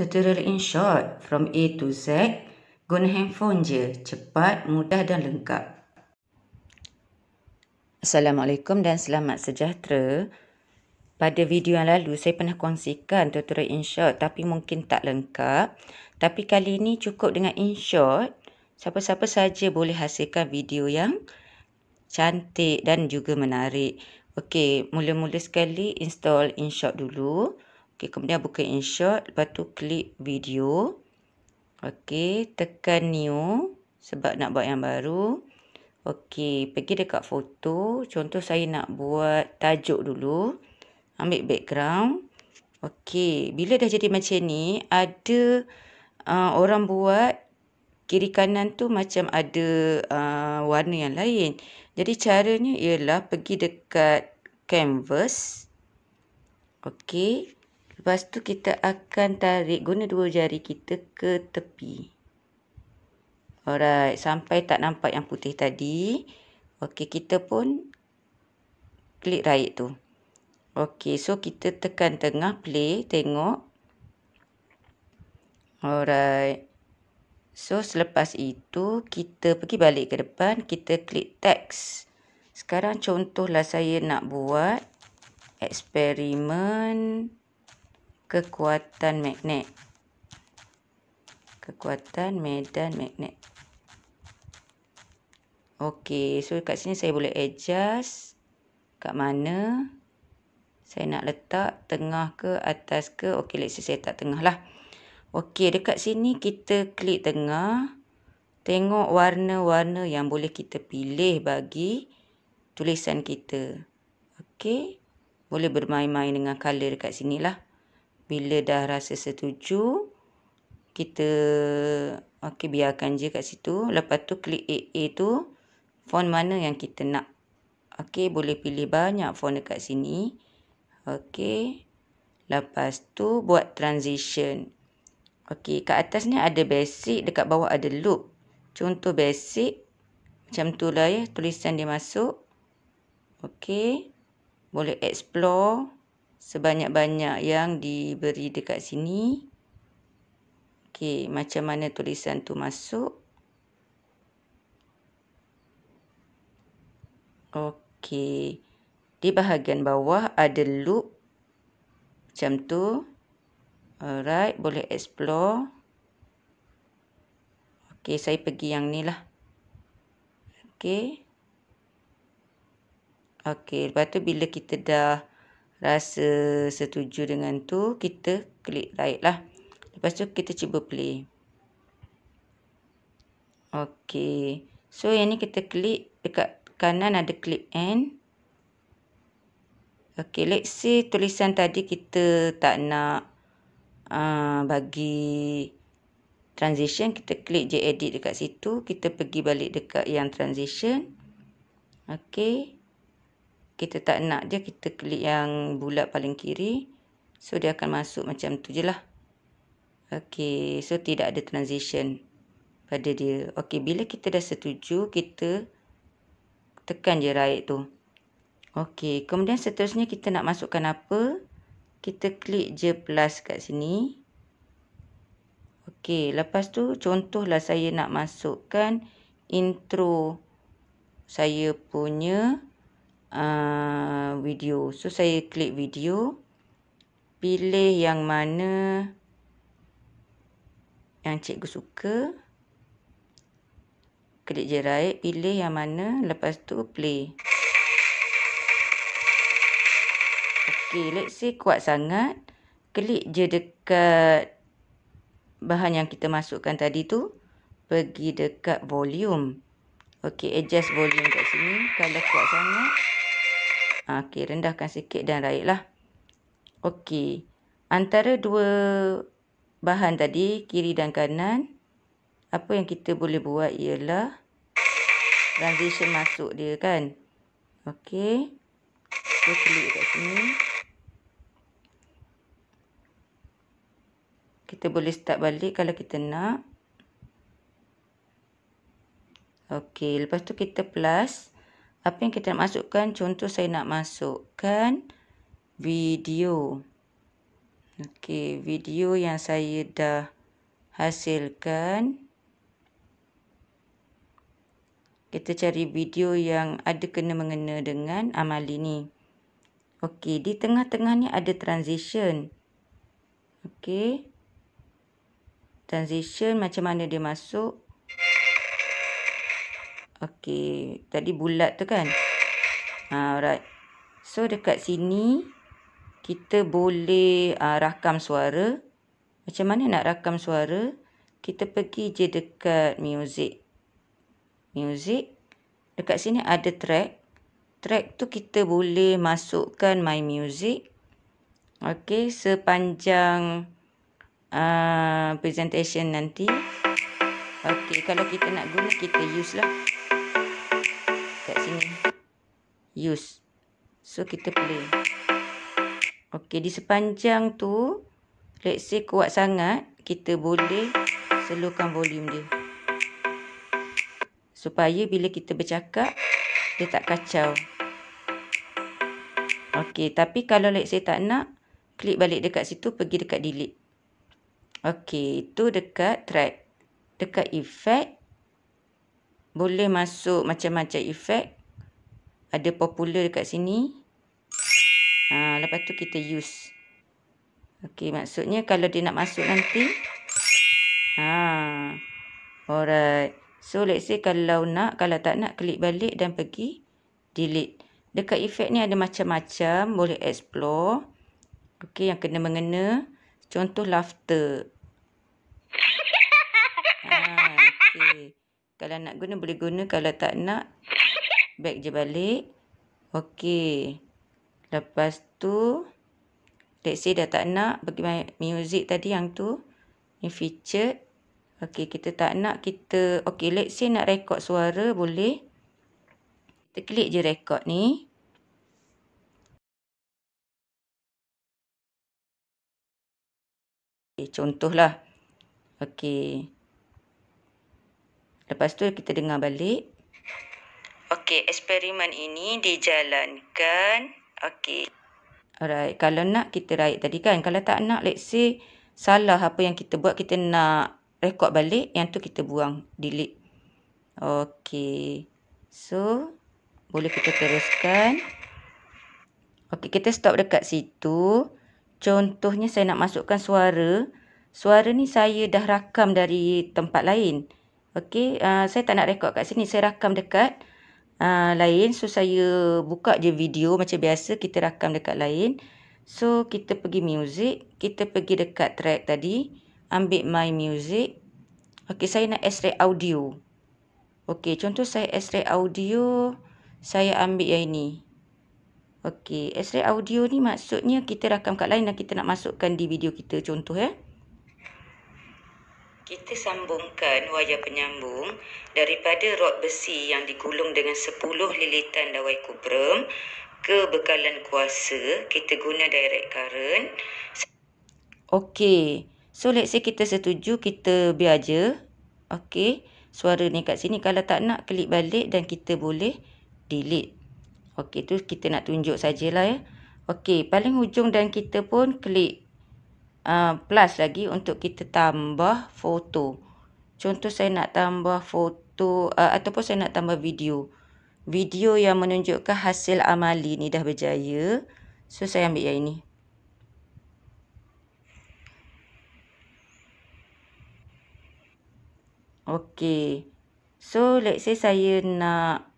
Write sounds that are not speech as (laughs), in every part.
Tutorial in short, from A to Z, guna handphone je, cepat, mudah dan lengkap. Assalamualaikum dan selamat sejahtera. Pada video yang lalu, saya pernah kongsikan tutorial in short tapi mungkin tak lengkap. Tapi kali ini cukup dengan in short, siapa-siapa saja boleh hasilkan video yang cantik dan juga menarik. Okey, mula-mula sekali install InShot dulu. Okey, kemudian buka InShot, lepas tu klik video. Okey, tekan new sebab nak buat yang baru. Okey, pergi dekat foto. Contoh saya nak buat tajuk dulu. Ambil background. Okey, bila dah jadi macam ni, ada uh, orang buat kiri kanan tu macam ada uh, warna yang lain. Jadi caranya ialah pergi dekat canvas. Okey. Lepas tu kita akan tarik guna dua jari kita ke tepi. Alright, sampai tak nampak yang putih tadi. Okey, kita pun klik right tu. Okey, so kita tekan tengah play, tengok. Alright. So selepas itu kita pergi balik ke depan, kita klik text. Sekarang contohlah saya nak buat eksperimen kekuatan magnet. Kekuatan medan magnet. Okey, so kat sini saya boleh adjust kat mana saya nak letak tengah ke atas ke. Okey, let's say saya letak tengah lah. Okey, dekat sini kita klik tengah. Tengok warna-warna yang boleh kita pilih bagi tulisan kita. Okey, boleh bermain-main dengan color dekat sini lah bila dah rasa setuju kita okey biarkan je kat situ lepas tu klik AA tu font mana yang kita nak okey boleh pilih banyak font dekat sini okey lepas tu buat transition okey kat atas ni ada basic dekat bawah ada loop contoh basic macam tu lah ya tulisan dia masuk okey boleh explore sebanyak-banyak yang diberi dekat sini. Okey, macam mana tulisan tu masuk? Okey. Di bahagian bawah ada loop macam tu. Alright, boleh explore. Okey, saya pergi yang ni lah. Okey. Okey, lepas tu bila kita dah rasa setuju dengan tu kita klik right lah lepas tu kita cuba play ok so yang ni kita klik dekat kanan ada klik end ok let's see tulisan tadi kita tak nak uh, bagi transition kita klik je edit dekat situ kita pergi balik dekat yang transition ok ok kita tak nak je kita klik yang bulat paling kiri so dia akan masuk macam tu je lah ok so tidak ada transition pada dia ok bila kita dah setuju kita tekan je right tu ok kemudian seterusnya kita nak masukkan apa kita klik je plus kat sini ok lepas tu contohlah saya nak masukkan intro saya punya uh, video. So saya klik video. Pilih yang mana yang cikgu suka. Klik je right. Pilih yang mana. Lepas tu play. Okay let's say kuat sangat. Klik je dekat bahan yang kita masukkan tadi tu. Pergi dekat volume. Okay adjust volume kat sini. Kalau kuat sangat. Okey, rendahkan sikit dan raiklah. Okey. Antara dua bahan tadi, kiri dan kanan, apa yang kita boleh buat ialah transition masuk dia kan. Okey. Kita klik kat sini. Kita boleh start balik kalau kita nak. Okey, lepas tu kita plus. Apa yang kita nak masukkan, contoh saya nak masukkan video. Okey, video yang saya dah hasilkan. Kita cari video yang ada kena-mengena dengan amali ni. Okey, di tengah-tengah ni ada transition. Okey. Transition macam mana dia masuk. Okey, tadi bulat tu kan. Ha, alright. So dekat sini kita boleh uh, rakam suara. Macam mana nak rakam suara? Kita pergi je dekat music. Music. Dekat sini ada track. Track tu kita boleh masukkan my music. Okey, sepanjang uh, presentation nanti. Okey, kalau kita nak guna kita use lah use. So kita play. Okey, di sepanjang tu let's say kuat sangat, kita boleh selukan volume dia. Supaya bila kita bercakap dia tak kacau. Okey, tapi kalau let's say tak nak, klik balik dekat situ pergi dekat delete. Okey, itu dekat track. Dekat effect boleh masuk macam-macam effect ada popular dekat sini. Ha, lepas tu kita use. Okey, maksudnya kalau dia nak masuk nanti. Ha. Alright. So let's say kalau nak, kalau tak nak klik balik dan pergi delete. Dekat efek ni ada macam-macam, boleh explore. Okey, yang kena mengena contoh laughter. (laughs) Ha, okay. Kalau nak guna boleh guna, kalau tak nak back je balik. Okey. Lepas tu let's say dah tak nak bagi music tadi yang tu ni featured. Okey, kita tak nak kita okey let's say nak rekod suara boleh. Kita klik je rekod ni. Okay, contohlah. Okey. Lepas tu kita dengar balik. Okey, eksperimen ini dijalankan. Okey. Alright, kalau nak kita raih tadi kan. Kalau tak nak, let's say salah apa yang kita buat, kita nak rekod balik. Yang tu kita buang, delete. Okey. So, boleh kita teruskan. Okey, kita stop dekat situ. Contohnya saya nak masukkan suara. Suara ni saya dah rakam dari tempat lain. Okey, uh, saya tak nak rekod kat sini. Saya rakam dekat... Ah, lain. So, saya buka je video macam biasa. Kita rakam dekat lain. So, kita pergi music. Kita pergi dekat track tadi. Ambil my music. okey saya nak extract audio. okey contoh saya extract audio. Saya ambil yang ini. okey extract audio ni maksudnya kita rakam kat lain dan kita nak masukkan di video kita. Contoh ya. Eh? kita sambungkan wayar penyambung daripada rod besi yang digulung dengan 10 lilitan dawai kubrem ke bekalan kuasa kita guna direct current. Okey. So let's say kita setuju kita biar je. Okey. Suara ni kat sini kalau tak nak klik balik dan kita boleh delete. Okey tu kita nak tunjuk sajalah ya. Okey, paling hujung dan kita pun klik Ah, plus lagi untuk kita tambah foto. Contoh saya nak tambah foto uh, ataupun saya nak tambah video. Video yang menunjukkan hasil amali ni dah berjaya. So saya ambil yang ini. Okey. So let's say saya nak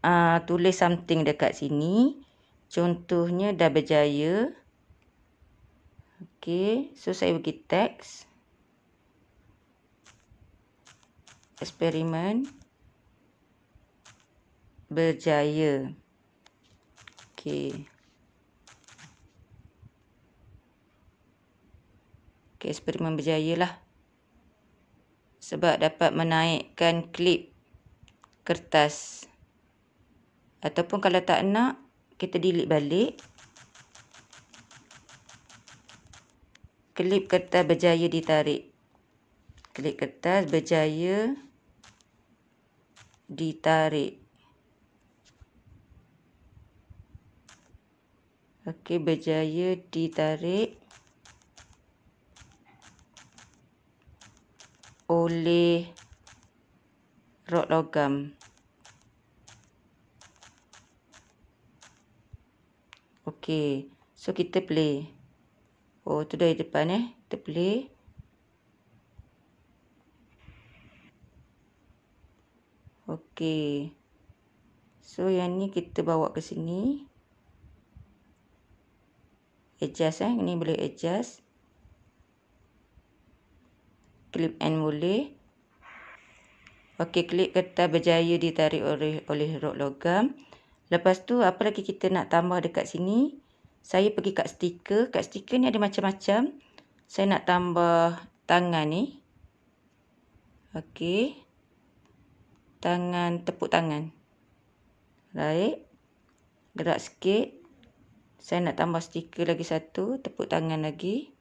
uh, tulis something dekat sini. Contohnya dah berjaya. Okay. So, saya bagi teks. Eksperimen. Berjaya. Okay. Okay, eksperimen berjaya lah. Sebab dapat menaikkan klip kertas. Ataupun kalau tak nak, kita delete balik. klip kertas berjaya ditarik. Klip kertas berjaya ditarik. Okey, berjaya ditarik oleh rok logam. Okey, so kita play. Oh, tu dari depan eh. Kita play. Okey. So, yang ni kita bawa ke sini. Adjust eh. Ni boleh adjust. Clip and boleh. Okey, klik kata berjaya ditarik oleh, oleh rok logam. Lepas tu, apa lagi kita nak tambah dekat sini? saya pergi kat stiker. Kat stiker ni ada macam-macam. Saya nak tambah tangan ni. Okey. Tangan, tepuk tangan. Baik. Gerak sikit. Saya nak tambah stiker lagi satu. Tepuk tangan lagi.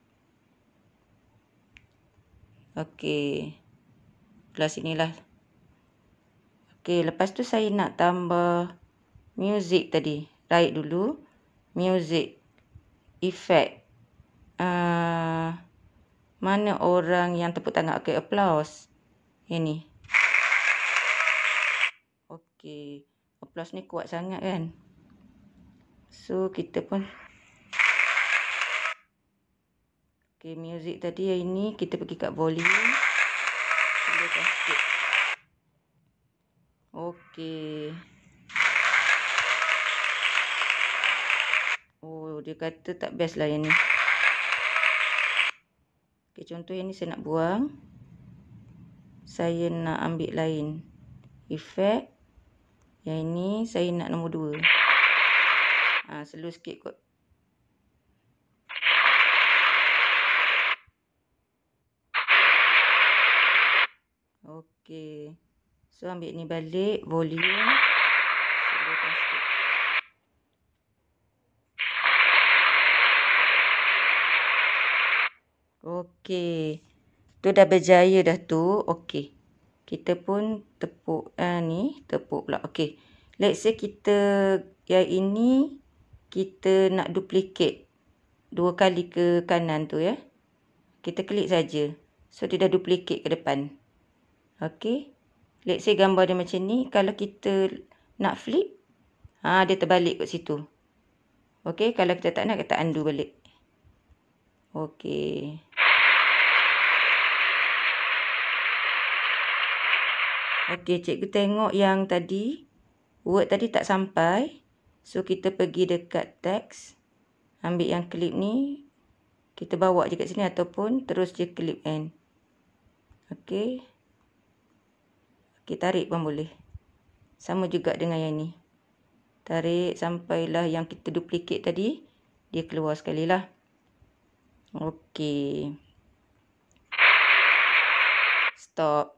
Okey. Belah sinilah. Okey, lepas tu saya nak tambah music tadi. Raik dulu. Music effect. Uh, mana orang yang tepuk tangan? Okay, applause. Yang ni. Okay. Applause ni kuat sangat kan? So, kita pun... Okay, music tadi hari ini kita pergi kat volume. Okay. Dia kata tak best lah yang ni. Okay, contoh yang ni saya nak buang. Saya nak ambil lain. Efek. Yang ini saya nak nombor dua. Ha, slow sikit kot. Okay. So ambil ni balik. Volume. Okey. Tu dah berjaya dah tu. Okey. Kita pun tepuk eh, ni. Tepuk pula. Okey. Let's say kita yang ini kita nak duplicate. Dua kali ke kanan tu ya. Kita klik saja. So dia dah duplicate ke depan. Okey. Let's say gambar dia macam ni. Kalau kita nak flip. Ha, dia terbalik kat situ. Okey. Kalau kita tak nak kita undo balik. Okey. Okey, cikgu tengok yang tadi. Word tadi tak sampai. So, kita pergi dekat teks. Ambil yang clip ni. Kita bawa je kat sini ataupun terus je clip end. Okey. Okey, tarik pun boleh. Sama juga dengan yang ni. Tarik sampailah yang kita duplikat tadi. Dia keluar sekali lah. Okey. Stop.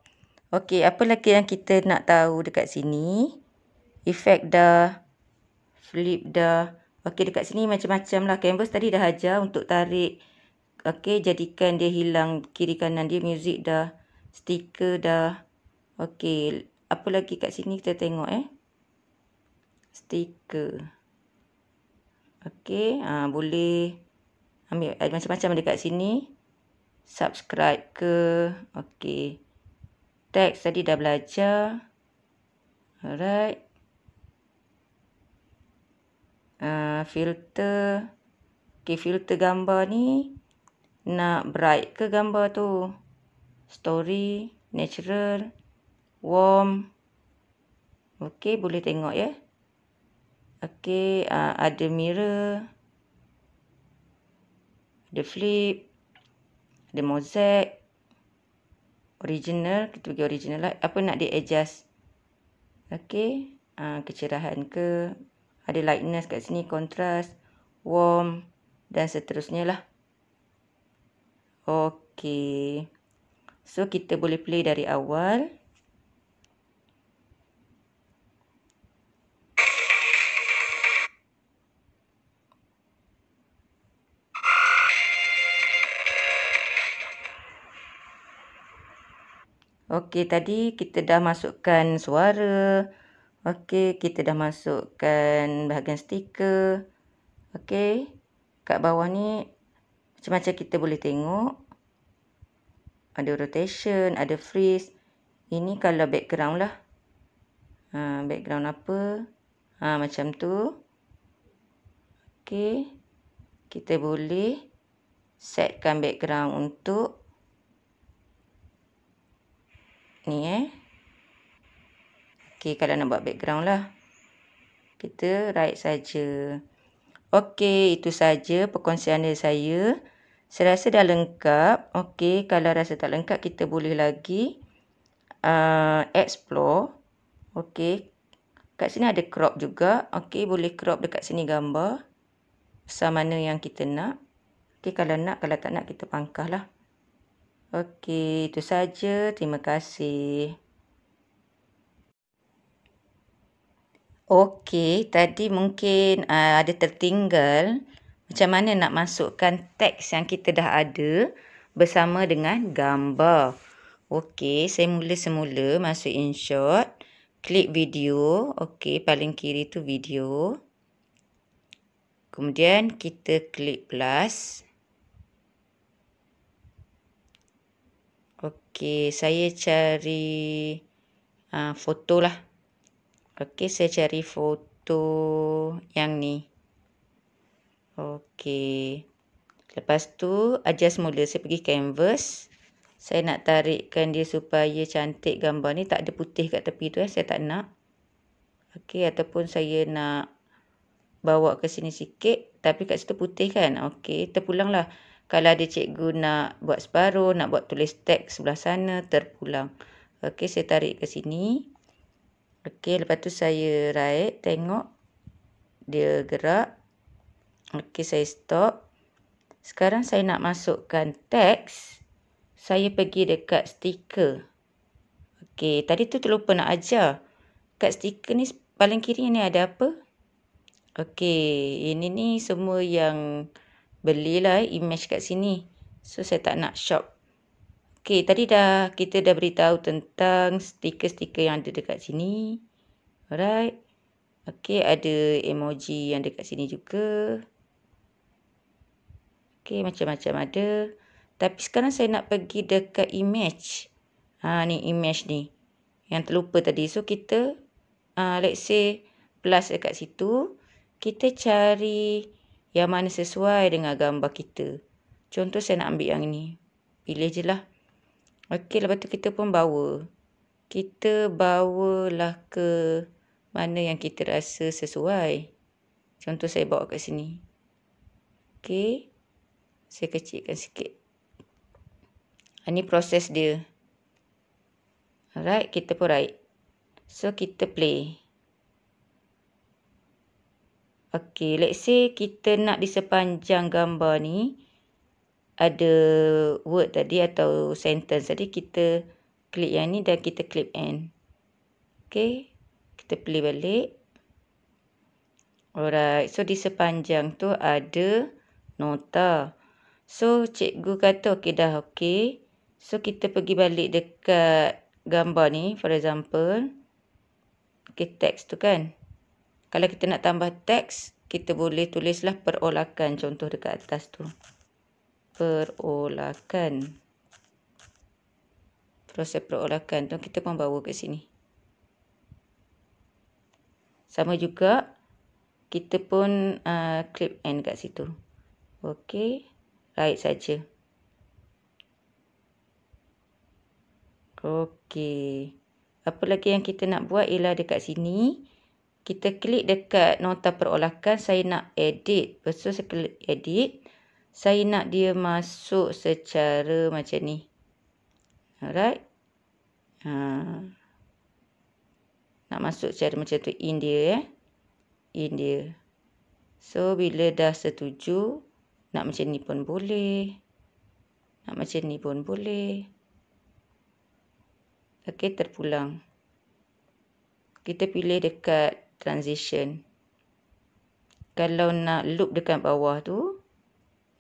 Okey, apa lagi yang kita nak tahu dekat sini? Effect dah. Flip dah. Okey, dekat sini macam-macam lah. Canvas tadi dah ajar untuk tarik. Okey, jadikan dia hilang kiri kanan dia. Music dah. Stiker dah. Okey, apa lagi kat sini kita tengok eh. Stiker. Okey, ha, boleh ambil eh, macam-macam dekat sini. Subscribe ke. Okey. Teks tadi dah belajar. Alright. Uh, filter. Okay, filter gambar ni. Nak bright ke gambar tu? Story. Natural. Warm. Okay, boleh tengok ya. Okay, uh, ada mirror. Ada flip. Ada mozaik original kita bagi original lah apa nak di adjust okey ha, kecerahan ke ada lightness kat sini contrast warm dan seterusnya lah okey so kita boleh play dari awal Okey, tadi kita dah masukkan suara. Okey, kita dah masukkan bahagian stiker. Okey, kat bawah ni macam-macam kita boleh tengok. Ada rotation, ada freeze. Ini kalau background lah. Ha, background apa. Ha, macam tu. Okey, kita boleh setkan background untuk ni eh. Okey, kalau nak buat background lah. Kita write saja. Okey, itu saja perkongsian dari saya. Saya rasa dah lengkap. Okey, kalau rasa tak lengkap, kita boleh lagi uh, explore. Okey, kat sini ada crop juga. Okey, boleh crop dekat sini gambar. Sama mana yang kita nak. Okey, kalau nak, kalau tak nak, kita pangkahlah. Okey, itu saja. Terima kasih. Okey, tadi mungkin uh, ada tertinggal macam mana nak masukkan teks yang kita dah ada bersama dengan gambar. Okey, saya mula semula masuk in short. Klik video. Okey, paling kiri tu video. Kemudian kita klik plus. Okey, saya cari uh, foto lah. Okey, saya cari foto yang ni. Okey. Lepas tu, adjust mula. Saya pergi canvas. Saya nak tarikkan dia supaya cantik gambar ni. Tak ada putih kat tepi tu eh. Saya tak nak. Okey, ataupun saya nak bawa ke sini sikit. Tapi kat situ putih kan. Okey, terpulang lah. Kalau ada cikgu nak buat separuh, nak buat tulis teks sebelah sana, terpulang. Okey, saya tarik ke sini. Okey, lepas tu saya right, tengok. Dia gerak. Okey, saya stop. Sekarang saya nak masukkan teks. Saya pergi dekat stiker. Okey, tadi tu terlupa nak ajar. Kat stiker ni, paling kiri ni ada apa? Okey, ini ni semua yang belilah image kat sini. So saya tak nak shop. Okay, tadi dah kita dah beritahu tentang stiker-stiker yang ada dekat sini. Alright. Okay, ada emoji yang dekat sini juga. Okay, macam-macam ada. Tapi sekarang saya nak pergi dekat image. Ha, ni image ni. Yang terlupa tadi. So, kita uh, let's say plus dekat situ. Kita cari yang mana sesuai dengan gambar kita. Contoh saya nak ambil yang ni. Pilih je lah. Okey, lepas tu kita pun bawa. Kita bawalah ke mana yang kita rasa sesuai. Contoh saya bawa kat sini. Okey. Saya kecilkan sikit. Ini ah, proses dia. Alright, kita pun write. So, kita play. Okey, let's say kita nak di sepanjang gambar ni ada word tadi atau sentence tadi kita klik yang ni dan kita klik end. Okey, kita pilih balik. Alright, so di sepanjang tu ada nota. So cikgu kata okey dah okey. So kita pergi balik dekat gambar ni for example. Okey, text tu kan. Kalau kita nak tambah teks, kita boleh tulislah perolakan contoh dekat atas tu. Perolakan. Proses perolakan tu kita pun bawa ke sini. Sama juga kita pun uh, clip end kat situ. Okey, right saja. Okey. Apa lagi yang kita nak buat ialah dekat sini kita klik dekat nota perolakan saya nak edit lepas tu saya klik edit saya nak dia masuk secara macam ni alright ha. nak masuk secara macam tu in dia eh in dia so bila dah setuju nak macam ni pun boleh nak macam ni pun boleh Okay terpulang kita pilih dekat transition. Kalau nak loop dekat bawah tu,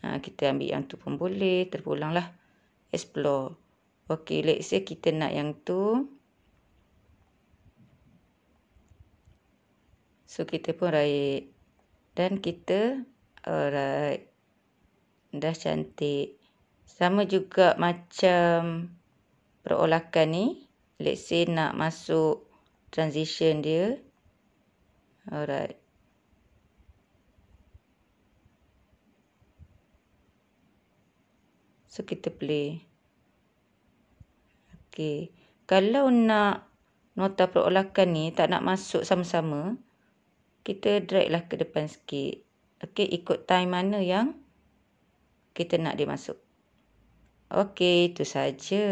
ha, kita ambil yang tu pun boleh, terpulang lah. Explore. Okay, let's say kita nak yang tu. So, kita pun raih. Dan kita, alright. Dah cantik. Sama juga macam perolakan ni. Let's say nak masuk transition dia alright so kita play okay kalau nak nota perolakan ni tak nak masuk sama-sama kita drag lah ke depan sikit okay ikut time mana yang kita nak dia masuk okay itu saja.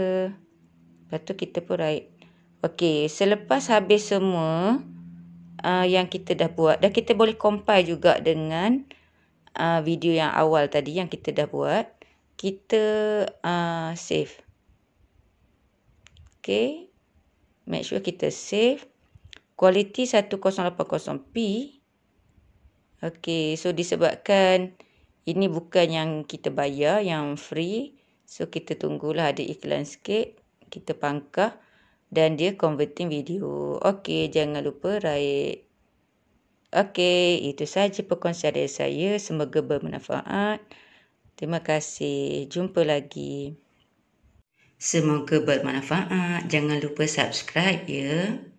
lepas tu kita pun write okay selepas habis semua uh, yang kita dah buat. Dan kita boleh compare juga dengan uh, video yang awal tadi yang kita dah buat. Kita uh, save. Okay. Make sure kita save. Quality 1080p. Okay. So disebabkan ini bukan yang kita bayar yang free. So kita tunggulah ada iklan sikit. Kita pangkah dan dia converting video. Okey, jangan lupa raih. Okey, itu sahaja perkongsian dari saya. Semoga bermanfaat. Terima kasih. Jumpa lagi. Semoga bermanfaat. Jangan lupa subscribe ya.